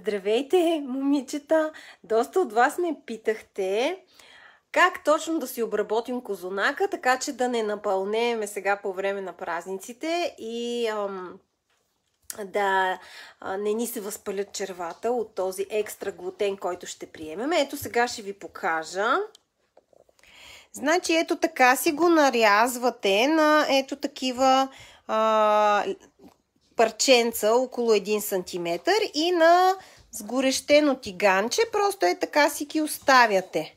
Здравейте, момичета! Доста от вас ме питахте как точно да си обработим козунака, така че да не напълнееме сега по време на празниците и ам, да не ни се възпалят червата от този екстра глутен, който ще приемем. Ето сега ще ви покажа. Значи ето така си го нарязвате на ето такива а, парченца около 1 см и на сгорещено тиганче, просто е така си ги оставяте.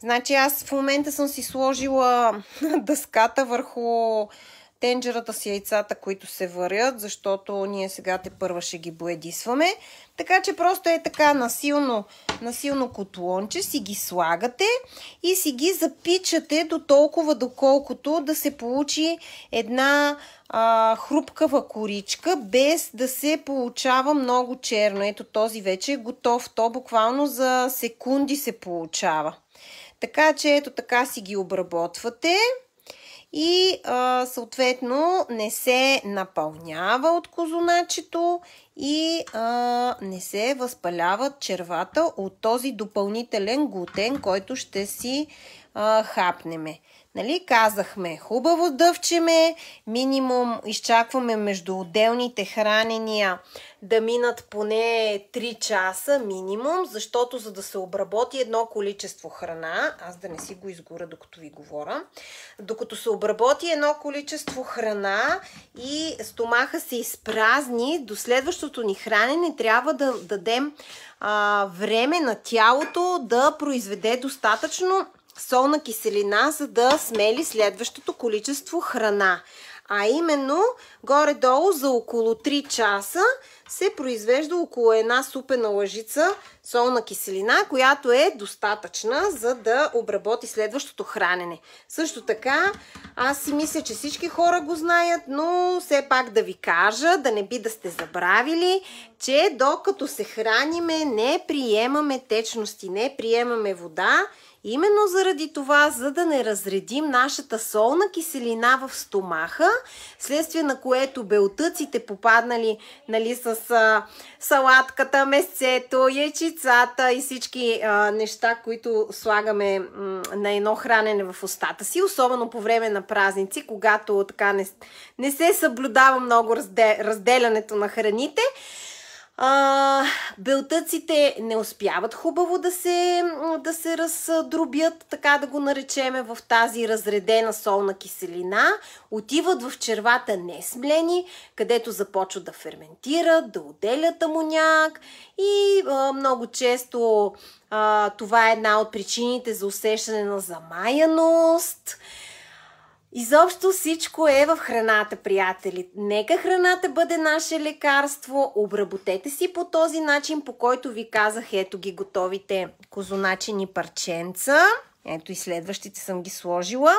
Значи аз в момента съм си сложила дъската върху тенджерата с яйцата, които се варят, защото ние сега те първа ще ги боедисваме. Така че просто е така насилно на силно котлонче, си ги слагате и си ги запичате до толкова доколкото да се получи една а, хрупкава коричка, без да се получава много черно. Ето този вече е готов. То буквално за секунди се получава. Така че ето така си ги обработвате и а, съответно не се напълнява от козоначето, и а, не се възпаляват червата от този допълнителен глутен, който ще си а, хапнеме. Нали? Казахме, хубаво дъвчеме, минимум изчакваме между отделните хранения да минат поне 3 часа минимум, защото за да се обработи едно количество храна, аз да не си го изгоря докато ви говоря, докато се обработи едно количество храна и стомаха се изпразни, до следващото ни хранене трябва да дадем а, време на тялото да произведе достатъчно солна киселина, за да смели следващото количество храна. А именно, горе-долу за около 3 часа се произвежда около една супена лъжица солна киселина, която е достатъчна, за да обработи следващото хранене. Също така, аз си мисля, че всички хора го знаят, но все пак да ви кажа, да не би да сте забравили, че докато се храниме, не приемаме течности, не приемаме вода. Именно заради това, за да не разредим нашата солна киселина в стомаха, следствие на което белтъците попаднали нали, с а, салатката, месцето, яйчицата, лицата и всички а, неща, които слагаме м, на едно хранене в устата си, особено по време на празници, когато така не, не се съблюдава много разде, разделянето на храните. А, белтъците не успяват хубаво да се, да се раздробят, така да го наречеме, в тази разредена солна киселина. Отиват в червата несмлени, където започват да ферментират, да отделят амоняк и а, много често а, това е една от причините за усещане на замаяност Изобщо всичко е в храната, приятели. Нека храната бъде наше лекарство. Обработете си по този начин, по който ви казах. Ето ги готовите козоначени парченца. Ето и следващите съм ги сложила.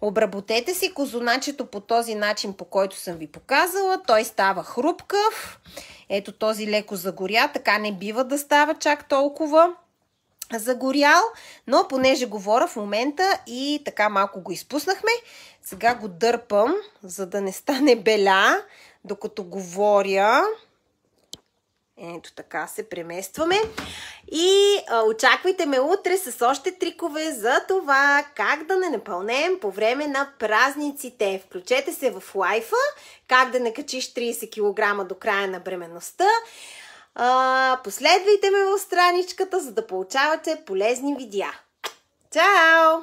Обработете си козоначето по този начин, по който съм ви показала. Той става хрупкав. Ето този леко загоря, така не бива да става чак толкова загорял, но понеже говоря в момента и така малко го изпуснахме, сега го дърпам, за да не стане беля, докато говоря. Ето така се преместваме. И а, очаквайте ме утре с още трикове за това как да не напълнем по време на празниците. Включете се в лайфа, как да не качиш 30 кг до края на бременността. А, последвайте ме в страничката, за да получавате полезни видеа. Чао!